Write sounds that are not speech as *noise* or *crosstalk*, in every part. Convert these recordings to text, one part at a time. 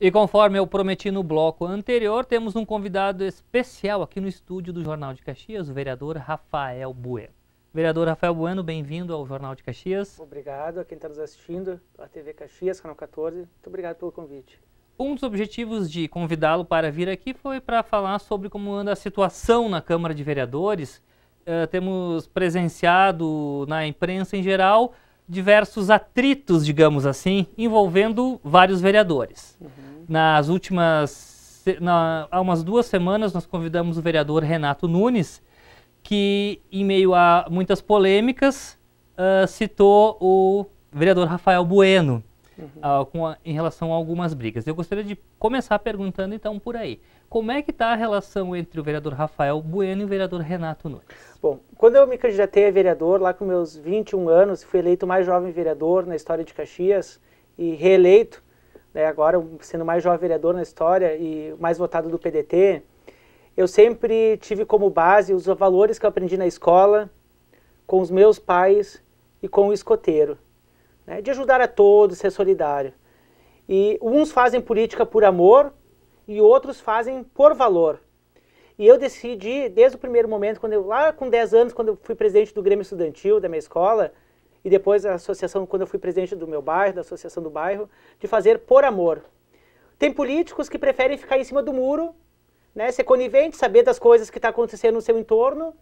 E conforme eu prometi no bloco anterior, temos um convidado especial aqui no estúdio do Jornal de Caxias, o vereador Rafael Bueno. Vereador Rafael Bueno, bem-vindo ao Jornal de Caxias. Obrigado a quem está nos assistindo, a TV Caxias, Canal 14. Muito obrigado pelo convite. Um dos objetivos de convidá-lo para vir aqui foi para falar sobre como anda a situação na Câmara de Vereadores. Uh, temos presenciado na imprensa em geral diversos atritos, digamos assim, envolvendo vários vereadores. Uhum. Nas últimas, na, há umas duas semanas, nós convidamos o vereador Renato Nunes, que, em meio a muitas polêmicas, uh, citou o vereador Rafael Bueno uhum. uh, com a, em relação a algumas brigas. Eu gostaria de começar perguntando, então, por aí. Como é que está a relação entre o vereador Rafael Bueno e o vereador Renato Nunes? Bom, quando eu me candidatei a vereador, lá com meus 21 anos, fui eleito o mais jovem vereador na história de Caxias e reeleito, né, agora sendo o mais jovem vereador na história e mais votado do PDT, eu sempre tive como base os valores que eu aprendi na escola, com os meus pais e com o escoteiro, né, de ajudar a todos, ser solidário. E uns fazem política por amor, e outros fazem por valor. E eu decidi, desde o primeiro momento, quando eu, lá com 10 anos, quando eu fui presidente do Grêmio Estudantil da minha escola, e depois a associação, quando eu fui presidente do meu bairro, da associação do bairro, de fazer por amor. Tem políticos que preferem ficar em cima do muro, né, ser conivente, saber das coisas que estão tá acontecendo no seu entorno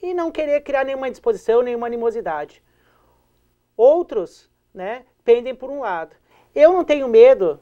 e não querer criar nenhuma disposição, nenhuma animosidade. Outros né, pendem por um lado. Eu não tenho medo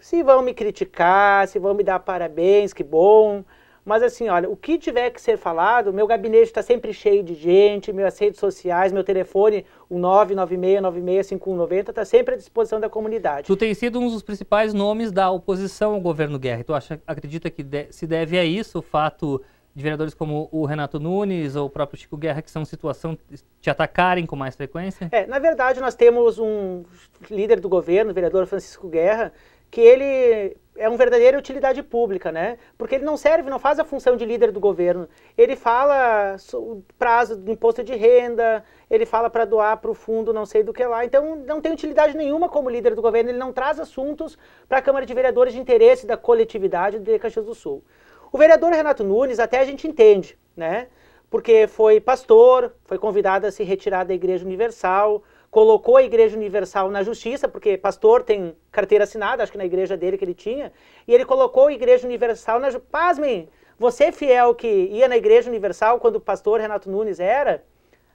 se vão me criticar, se vão me dar parabéns, que bom. Mas assim, olha, o que tiver que ser falado, meu gabinete está sempre cheio de gente, minhas redes sociais, meu telefone, o 996-965190, está sempre à disposição da comunidade. Tu tem sido um dos principais nomes da oposição ao governo Guerra. Tu acha, acredita que de, se deve a isso o fato de vereadores como o Renato Nunes ou o próprio Chico Guerra, que são situação te atacarem com mais frequência? É, na verdade, nós temos um líder do governo, o vereador Francisco Guerra, que ele é um verdadeiro utilidade pública, né? Porque ele não serve, não faz a função de líder do governo. Ele fala o prazo do imposto de renda, ele fala para doar para o fundo não sei do que lá. Então não tem utilidade nenhuma como líder do governo, ele não traz assuntos para a Câmara de Vereadores de interesse da coletividade de Caxias do Sul. O vereador Renato Nunes até a gente entende, né? Porque foi pastor, foi convidado a se retirar da Igreja Universal, colocou a Igreja Universal na justiça, porque pastor tem carteira assinada, acho que na igreja dele que ele tinha, e ele colocou a Igreja Universal na justiça. Pasmem, você é fiel que ia na Igreja Universal quando o pastor Renato Nunes era,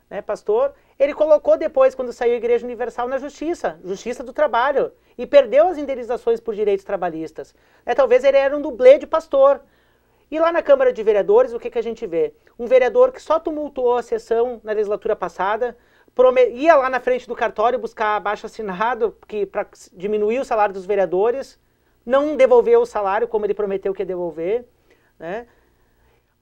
né, pastor, ele colocou depois, quando saiu a Igreja Universal, na justiça, justiça do trabalho, e perdeu as indenizações por direitos trabalhistas. É, talvez ele era um dublê de pastor. E lá na Câmara de Vereadores, o que, que a gente vê? Um vereador que só tumultuou a sessão na legislatura passada, ia lá na frente do cartório buscar abaixo assinado que para diminuir o salário dos vereadores, não devolveu o salário como ele prometeu que ia devolver, né?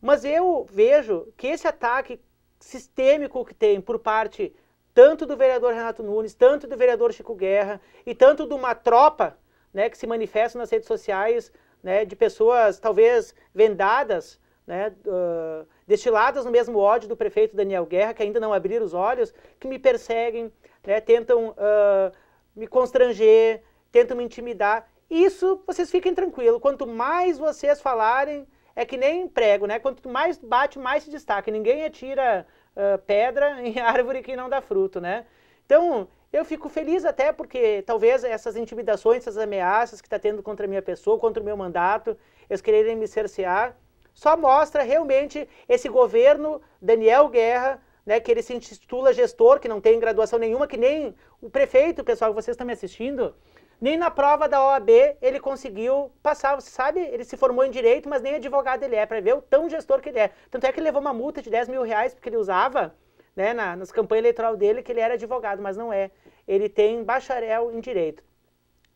Mas eu vejo que esse ataque sistêmico que tem por parte tanto do vereador Renato Nunes, tanto do vereador Chico Guerra e tanto de uma tropa, né, que se manifesta nas redes sociais, né, de pessoas talvez vendadas né, uh, destiladas no mesmo ódio do prefeito Daniel Guerra, que ainda não abriram os olhos, que me perseguem, né, tentam uh, me constranger, tentam me intimidar. Isso vocês fiquem tranquilos. Quanto mais vocês falarem, é que nem prego, né? Quanto mais bate, mais se destaca. Ninguém atira uh, pedra *laughs* em árvore que não dá fruto, né? Então, eu fico feliz até porque talvez essas intimidações, essas ameaças que está tendo contra a minha pessoa, contra o meu mandato, eles quererem me cercear, só mostra realmente esse governo Daniel Guerra, né, que ele se intitula gestor, que não tem graduação nenhuma, que nem o prefeito, pessoal, que vocês estão me assistindo, nem na prova da OAB ele conseguiu passar, você sabe? Ele se formou em direito, mas nem advogado ele é, para ver o tão gestor que ele é. Tanto é que ele levou uma multa de 10 mil reais, porque ele usava, né, na, nas campanhas eleitoral dele, que ele era advogado, mas não é. Ele tem bacharel em direito.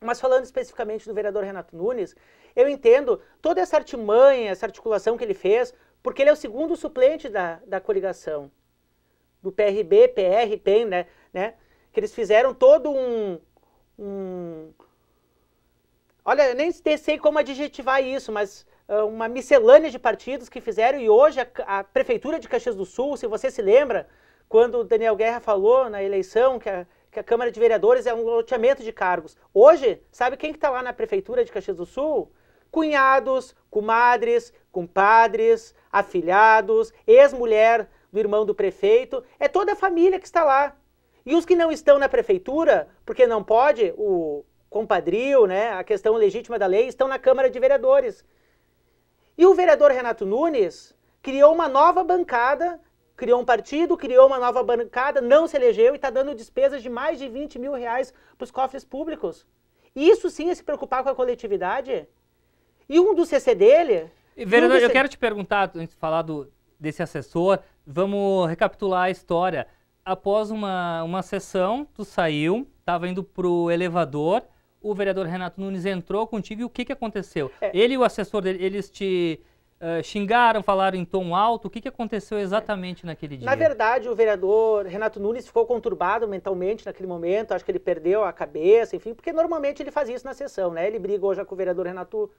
Mas falando especificamente do vereador Renato Nunes, eu entendo toda essa artimanha, essa articulação que ele fez, porque ele é o segundo suplente da, da coligação, do PRB, PR, PEN, né, né? Que eles fizeram todo um, um... Olha, eu nem sei como adjetivar isso, mas uh, uma miscelânea de partidos que fizeram, e hoje a, a Prefeitura de Caxias do Sul, se você se lembra, quando o Daniel Guerra falou na eleição que a, que a Câmara de Vereadores é um loteamento de cargos. Hoje, sabe quem que está lá na Prefeitura de Caxias do Sul? cunhados, comadres, compadres, afilhados, ex-mulher do irmão do prefeito, é toda a família que está lá. E os que não estão na prefeitura, porque não pode, o compadrio, né, a questão legítima da lei, estão na Câmara de Vereadores. E o vereador Renato Nunes criou uma nova bancada, criou um partido, criou uma nova bancada, não se elegeu e está dando despesas de mais de 20 mil reais para os cofres públicos. Isso sim é se preocupar com a coletividade? E um do CC dele. Vereador, um eu quero te perguntar, antes de falar do, desse assessor, vamos recapitular a história. Após uma, uma sessão, tu saiu, estava indo para o elevador, o vereador Renato Nunes entrou contigo e o que, que aconteceu? É. Ele e o assessor dele, eles te uh, xingaram, falaram em tom alto, o que, que aconteceu exatamente naquele dia? Na verdade, o vereador Renato Nunes ficou conturbado mentalmente naquele momento, acho que ele perdeu a cabeça, enfim, porque normalmente ele faz isso na sessão, né? Ele briga hoje com o vereador Renato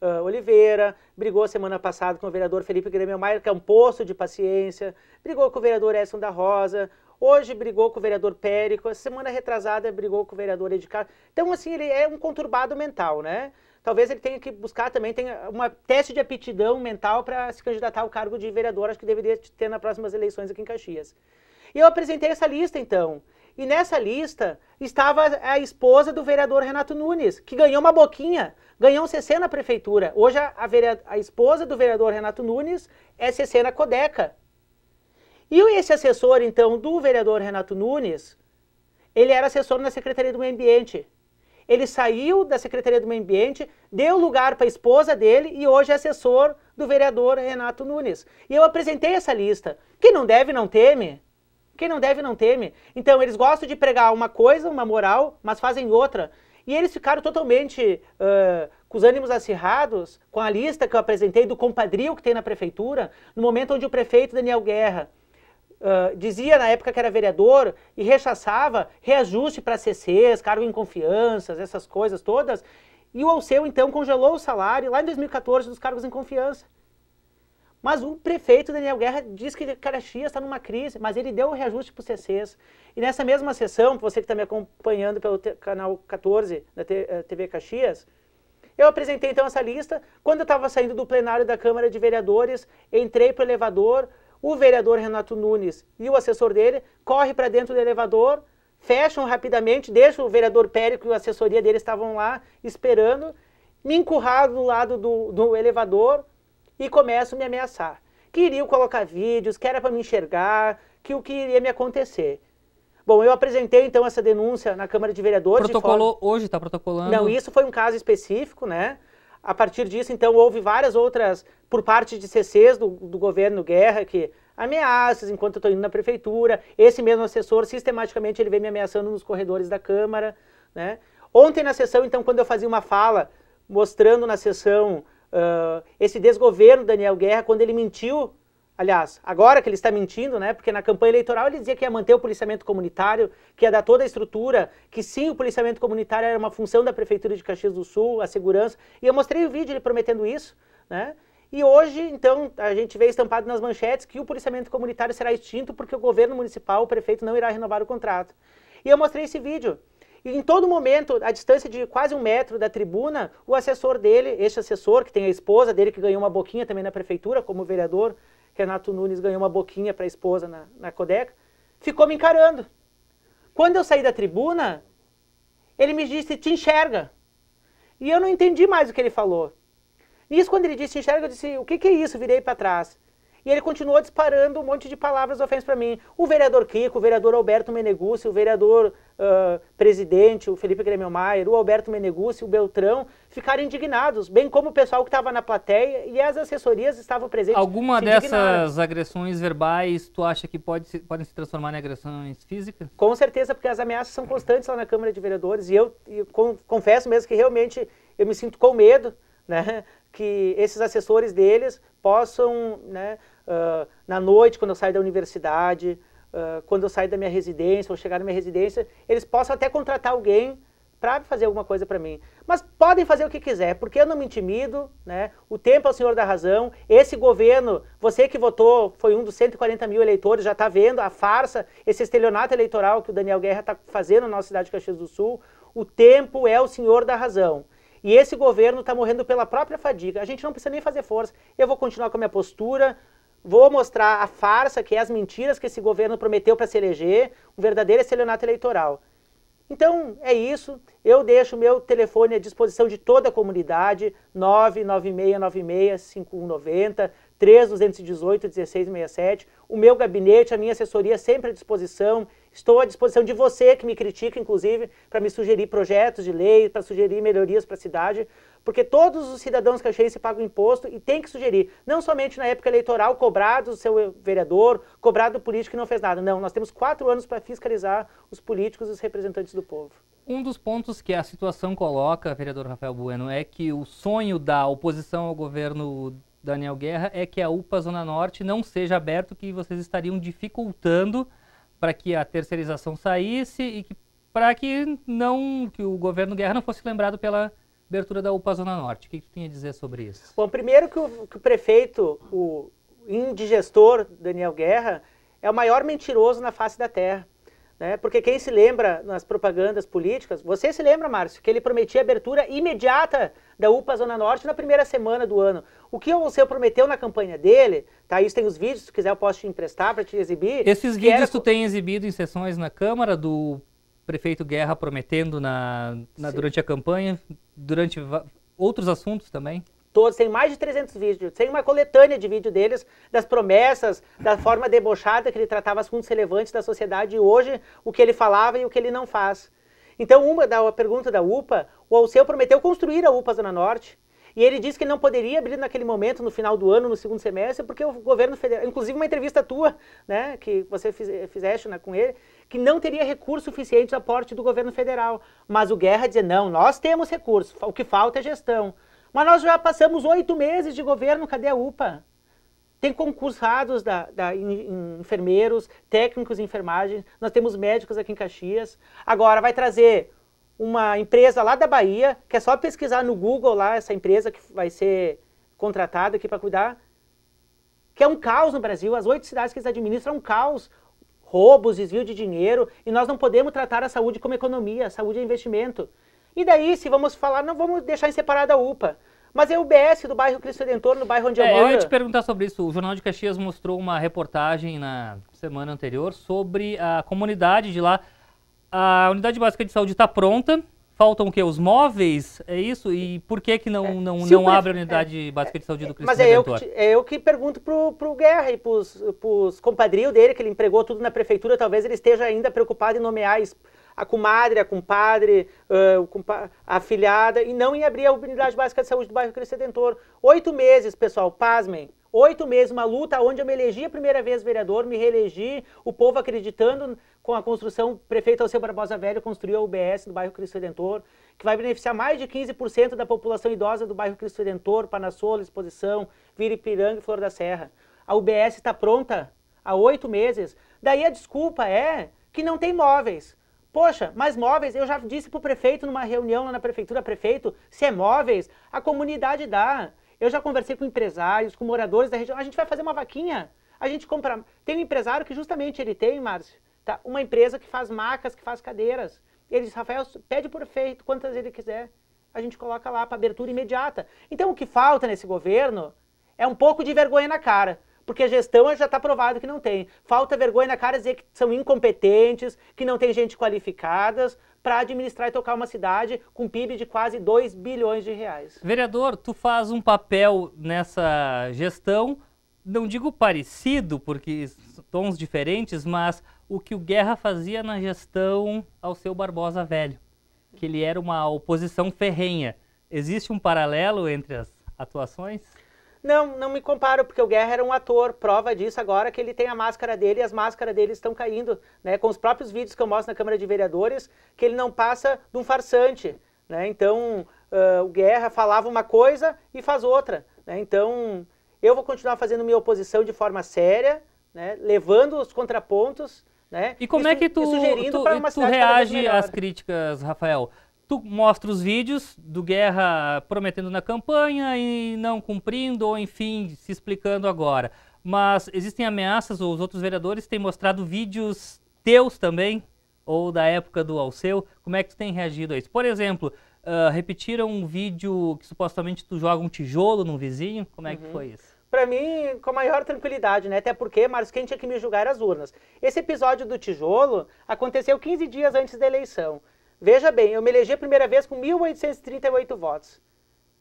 uh, Oliveira, brigou semana passada com o vereador Felipe Grêmio-Maia, que é um poço de paciência, brigou com o vereador Edson da Rosa, hoje brigou com o vereador Périco, semana retrasada brigou com o vereador Edicar. Então, assim, ele é um conturbado mental, né? Talvez ele tenha que buscar também tem uma teste de aptidão mental para se candidatar ao cargo de vereador, acho que deveria ter nas próximas eleições aqui em Caxias. E eu apresentei essa lista, então. E nessa lista estava a esposa do vereador Renato Nunes, que ganhou uma boquinha ganhou CC na prefeitura. Hoje a, a, a esposa do vereador Renato Nunes é CC na Codeca. E esse assessor, então, do vereador Renato Nunes, ele era assessor na Secretaria do Meio Ambiente. Ele saiu da Secretaria do Meio Ambiente, deu lugar para a esposa dele e hoje é assessor do vereador Renato Nunes. E eu apresentei essa lista. Quem não deve, não teme. Quem não deve, não teme. Então, eles gostam de pregar uma coisa, uma moral, mas fazem outra. E eles ficaram totalmente uh, com os ânimos acirrados com a lista que eu apresentei do compadrio que tem na prefeitura, no momento onde o prefeito Daniel Guerra uh, dizia na época que era vereador e rechaçava reajuste para CCs, cargo em confianças, essas coisas todas. E o Alceu então congelou o salário lá em 2014 dos cargos em confiança. Mas o prefeito Daniel Guerra diz que Caxias está numa crise, mas ele deu o um reajuste para os CCs. E nessa mesma sessão, você que está me acompanhando pelo canal 14 da TV eh, Caxias, eu apresentei então essa lista. Quando eu estava saindo do plenário da Câmara de Vereadores, entrei para o elevador, o vereador Renato Nunes e o assessor dele correm para dentro do elevador, fecham rapidamente, deixam o vereador Périco e a assessoria dele estavam lá esperando, me encurraram do lado do, do elevador, e começam a me ameaçar. Queriam colocar vídeos, que era para me enxergar, que o que iria me acontecer. Bom, eu apresentei então essa denúncia na Câmara de Vereadores. Protocolou forma... hoje, está protocolando? Não, isso foi um caso específico, né? A partir disso, então, houve várias outras, por parte de CCs do, do governo Guerra, que ameaças enquanto eu estou indo na prefeitura. Esse mesmo assessor, sistematicamente, ele vem me ameaçando nos corredores da Câmara, né? Ontem na sessão, então, quando eu fazia uma fala mostrando na sessão Uh, esse desgoverno Daniel Guerra, quando ele mentiu, aliás, agora que ele está mentindo, né? Porque na campanha eleitoral ele dizia que ia manter o policiamento comunitário, que ia dar toda a estrutura, que sim, o policiamento comunitário era uma função da Prefeitura de Caxias do Sul, a segurança. E eu mostrei o vídeo ele prometendo isso, né? E hoje, então, a gente vê estampado nas manchetes que o policiamento comunitário será extinto porque o governo municipal, o prefeito, não irá renovar o contrato. E eu mostrei esse vídeo. E em todo momento, a distância de quase um metro da tribuna, o assessor dele, este assessor, que tem a esposa dele, que ganhou uma boquinha também na prefeitura, como vereador, Renato Nunes ganhou uma boquinha para a esposa na, na Codeca, ficou me encarando. Quando eu saí da tribuna, ele me disse, te enxerga. E eu não entendi mais o que ele falou. isso quando ele disse enxerga, eu disse, o que, que é isso? Virei para trás. E ele continuou disparando um monte de palavras ofensas para mim. O vereador Kiko, o vereador Alberto Meneguzzi, o vereador uh, presidente, o Felipe Maier, o Alberto Meneguzzi, o Beltrão, ficaram indignados, bem como o pessoal que estava na plateia e as assessorias estavam presentes. Alguma dessas agressões verbais tu acha que pode se, podem se transformar em agressões físicas? Com certeza, porque as ameaças são constantes lá na Câmara de Vereadores e eu, eu com, confesso mesmo que realmente eu me sinto com medo, né? que esses assessores deles possam né, uh, na noite, quando eu saio da universidade, uh, quando eu saio da minha residência, ou chegar na minha residência, eles possam até contratar alguém para fazer alguma coisa para mim. Mas podem fazer o que quiser, porque eu não me intimido, né? O tempo é o senhor da razão. Esse governo, você que votou, foi um dos 140 mil eleitores, já está vendo a farsa, esse estelionato eleitoral que o Daniel Guerra está fazendo na nossa cidade de Caxias do Sul. O tempo é o senhor da razão. E esse governo está morrendo pela própria fadiga. A gente não precisa nem fazer força. Eu vou continuar com a minha postura, vou mostrar a farsa que é as mentiras que esse governo prometeu para se eleger, um verdadeiro estelionato eleitoral. Então é isso, eu deixo meu telefone à disposição de toda a comunidade, 996965190, 3218-1667. O meu gabinete, a minha assessoria sempre à disposição. Estou à disposição de você que me critica, inclusive, para me sugerir projetos de lei, para sugerir melhorias para a cidade porque todos os cidadãos se pagam imposto e tem que sugerir, não somente na época eleitoral, cobrado do seu eh, vereador, cobrado do político que não fez nada. Não, nós temos quatro anos para fiscalizar os políticos e os representantes do povo. Um dos pontos que a situação coloca, vereador Rafael Bueno, é que o sonho da oposição ao governo Daniel Guerra é que a UPA Zona Norte não seja aberto, que vocês estariam dificultando para que a terceirização saísse e que para que não que o governo Guerra não fosse lembrado pela abertura da UPA Zona Norte. O que, que tu tinha a dizer sobre isso? Bom, primeiro que o, que o prefeito, o indigestor Daniel Guerra, é o maior mentiroso na face da terra. Né? Porque quem se lembra nas propagandas políticas, você se lembra, Márcio, que ele prometia abertura imediata da UPA Zona Norte na primeira semana do ano. O que o prometeu na campanha dele, tá? Isso tem os vídeos, se quiser eu posso te emprestar para te exibir. Esses vídeos era... tu tem exibido em sessões na Câmara do prefeito Guerra prometendo na, na durante a campanha, durante outros assuntos também? Todos, tem mais de 300 vídeos, tem uma coletânea de vídeo deles, das promessas, da forma debochada que ele tratava assuntos relevantes da sociedade e hoje o que ele falava e o que ele não faz. Então, uma da pergunta da UPA, o Alceu prometeu construir a UPA Zona Norte, e ele disse que ele não poderia abrir naquele momento, no final do ano, no segundo semestre, porque o governo federal, inclusive uma entrevista tua, né, que você fizeste né, com ele, que não teria recursos suficientes a porte do governo federal. Mas o Guerra dizia, não, nós temos recursos, o que falta é gestão. Mas nós já passamos oito meses de governo, cadê a UPA? Tem concursados da, da em, enfermeiros, técnicos em enfermagem, nós temos médicos aqui em Caxias. Agora vai trazer uma empresa lá da Bahia, que é só pesquisar no Google lá essa empresa que vai ser contratada aqui para cuidar, que é um caos no Brasil. As oito cidades que eles administram é um caos roubos, desvio de dinheiro, e nós não podemos tratar a saúde como economia, a saúde é investimento. E daí, se vamos falar, não vamos deixar em separada a UPA. Mas é o BS do bairro Cristo Redentor, no bairro onde é, eu moro. Eu ia te perguntar sobre isso. O Jornal de Caxias mostrou uma reportagem na semana anterior sobre a comunidade de lá. A unidade básica de saúde está pronta, faltam o quê? Os móveis? É isso? E por que que não, é. não, não abre a unidade é, básica de saúde do é, Cristo Mas é eu, que, é eu que pergunto pro, pro Guerra e pros, pros compadrios dele, que ele empregou tudo na prefeitura, talvez ele esteja ainda preocupado em nomear a comadre, a compadre, a afilhada, e não em abrir a unidade básica de saúde do bairro Cristo Redentor. Oito meses, pessoal, pasmem. Oito meses, uma luta onde eu me elegi a primeira vez vereador, me reelegi, o povo acreditando com a construção, o prefeito Alceu Barbosa Velho construiu a UBS no bairro Cristo Redentor, que vai beneficiar mais de 15% da população idosa do bairro Cristo Redentor, Panassola, Exposição, Viripiranga e Flor da Serra. A UBS está pronta há oito meses. Daí a desculpa é que não tem móveis. Poxa, mas móveis, eu já disse para o prefeito numa reunião lá na prefeitura, prefeito, se é móveis, a comunidade dá. Eu já conversei com empresários, com moradores da região. A gente vai fazer uma vaquinha. A gente compra. Tem um empresário que justamente ele tem, Márcio, tá? uma empresa que faz macas, que faz cadeiras. Ele diz, Rafael, pede por feito, quantas ele quiser. A gente coloca lá para abertura imediata. Então o que falta nesse governo é um pouco de vergonha na cara porque a gestão já está provado que não tem. Falta vergonha na cara dizer que são incompetentes, que não tem gente qualificada para administrar e tocar uma cidade com PIB de quase 2 bilhões de reais. Vereador, tu faz um papel nessa gestão, não digo parecido, porque tons diferentes, mas o que o Guerra fazia na gestão ao seu Barbosa Velho, que ele era uma oposição ferrenha. Existe um paralelo entre as atuações? Não, não me comparo, porque o Guerra era um ator, prova disso agora que ele tem a máscara dele e as máscaras dele estão caindo, né? Com os próprios vídeos que eu mostro na Câmara de Vereadores, que ele não passa de um farsante, né? Então, uh, o Guerra falava uma coisa e faz outra, né? Então, eu vou continuar fazendo minha oposição de forma séria, né? Levando os contrapontos, né? E como é que tu, tu, tu reage às críticas, Rafael? tu mostra os vídeos do Guerra prometendo na campanha e não cumprindo, ou enfim, se explicando agora. Mas existem ameaças, ou os outros vereadores têm mostrado vídeos teus também, ou da época do Alceu. Como é que tu tem reagido a isso? Por exemplo, uh, repetiram um vídeo que supostamente tu joga um tijolo num vizinho. Como é uhum. que foi isso? Para mim, com a maior tranquilidade, né? Até porque, Marcos, quem tinha que me julgar as urnas. Esse episódio do tijolo aconteceu 15 dias antes da eleição. Veja bem, eu me elegi a primeira vez com 1.838 votos.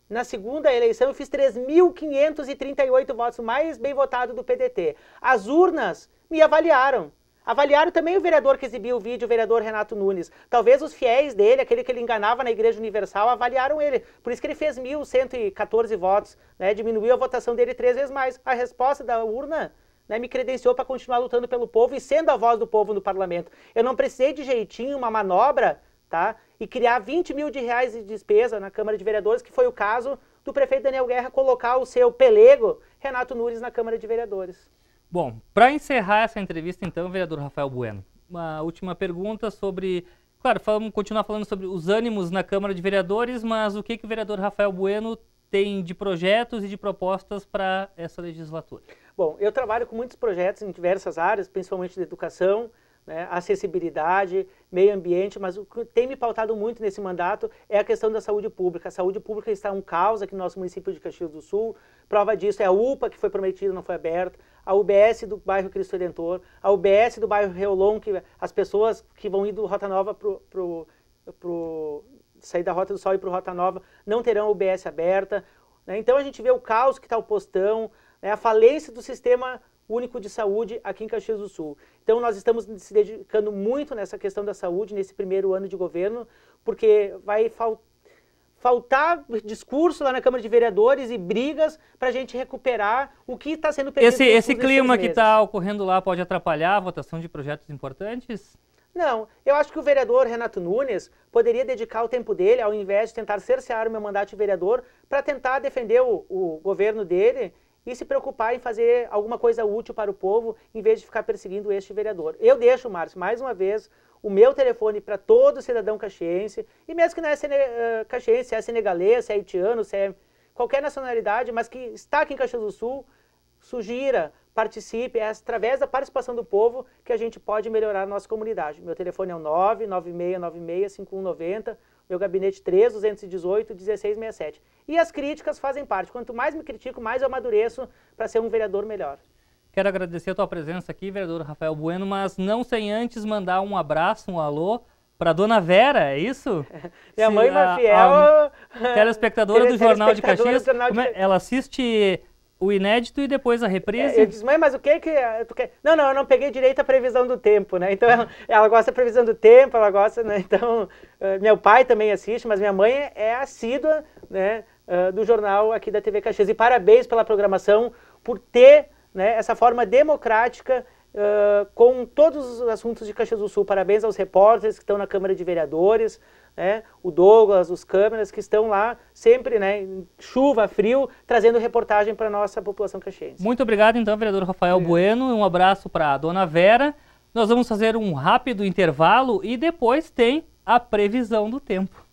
Na segunda eleição eu fiz 3.538 votos, mais bem votado do PDT. As urnas me avaliaram. Avaliaram também o vereador que exibiu o vídeo, o vereador Renato Nunes. Talvez os fiéis dele, aquele que ele enganava na Igreja Universal, avaliaram ele. Por isso que ele fez 1.114 votos, né? diminuiu a votação dele três vezes mais. A resposta da urna né, me credenciou para continuar lutando pelo povo e sendo a voz do povo no parlamento. Eu não precisei de jeitinho, uma manobra tá? E criar 20 mil de reais de despesa na Câmara de Vereadores, que foi o caso do prefeito Daniel Guerra colocar o seu pelego Renato Nunes na Câmara de Vereadores. Bom, para encerrar essa entrevista, então, vereador Rafael Bueno, uma última pergunta sobre Claro, vamos continuar falando sobre os ânimos na Câmara de Vereadores, mas o que, que o vereador Rafael Bueno tem de projetos e de propostas para essa legislatura? Bom, eu trabalho com muitos projetos em diversas áreas, principalmente de educação, né, acessibilidade, meio ambiente, mas o que tem me pautado muito nesse mandato é a questão da saúde pública. A saúde pública está um caos aqui no nosso município de Caxias do Sul. Prova disso é a UPA que foi prometida, não foi aberta, a UBS do bairro Cristo Redentor, a UBS do bairro Reolon, que as pessoas que vão ir do Rota Nova para sair da Rota do Sol e para o Rota Nova não terão a UBS aberta. Né? Então a gente vê o caos que está o postão, né? a falência do sistema único de saúde aqui em Caxias do Sul. Então nós estamos se dedicando muito nessa questão da saúde nesse primeiro ano de governo, porque vai fal faltar discurso lá na Câmara de Vereadores e brigas para a gente recuperar o que está sendo perdido. Esse, esse clima que está ocorrendo lá pode atrapalhar a votação de projetos importantes? Não, eu acho que o vereador Renato Nunes poderia dedicar o tempo dele, ao invés de tentar cercear o meu mandato de vereador, para tentar defender o, o governo dele e se preocupar em fazer alguma coisa útil para o povo, em vez de ficar perseguindo este vereador. Eu deixo, Márcio, mais uma vez, o meu telefone para todo cidadão caxiense, e mesmo que não é sene, uh, caxiense, se é senegalês, se é haitiano, se é qualquer nacionalidade, mas que está aqui em Caxias do Sul, sugira, participe, é através da participação do povo que a gente pode melhorar a nossa comunidade. Meu telefone é o 996965190, meu gabinete 3, 218, 1667. E as críticas fazem parte. Quanto mais me critico, mais eu amadureço para ser um vereador melhor. Quero agradecer a tua presença aqui, vereador Rafael Bueno, mas não sem antes mandar um abraço, um alô para dona Vera, é isso? *laughs* Minha Se, mãe, Mafiel. A, a, a telespectadora do Jornal de Caxias. Jornal de... É? Ela assiste o inédito e depois a represa. É, eu disse, mãe, mas o que que é? tu quer? Não, não, eu não peguei direito a previsão do tempo, né? Então ela, ela gosta da previsão do tempo, ela gosta, né? Então, uh, meu pai também assiste, mas minha mãe é assídua, né? Uh, do jornal aqui da TV Caxias. E parabéns pela programação, por ter né, essa forma democrática uh, com todos os assuntos de Caxias do Sul. Parabéns aos repórteres que estão na Câmara de Vereadores, né? o Douglas, os câmeras que estão lá sempre, né, chuva, frio, trazendo reportagem para a nossa população caxiense. Muito obrigado então, vereador Rafael é. Bueno, um abraço para a dona Vera. Nós vamos fazer um rápido intervalo e depois tem a previsão do tempo.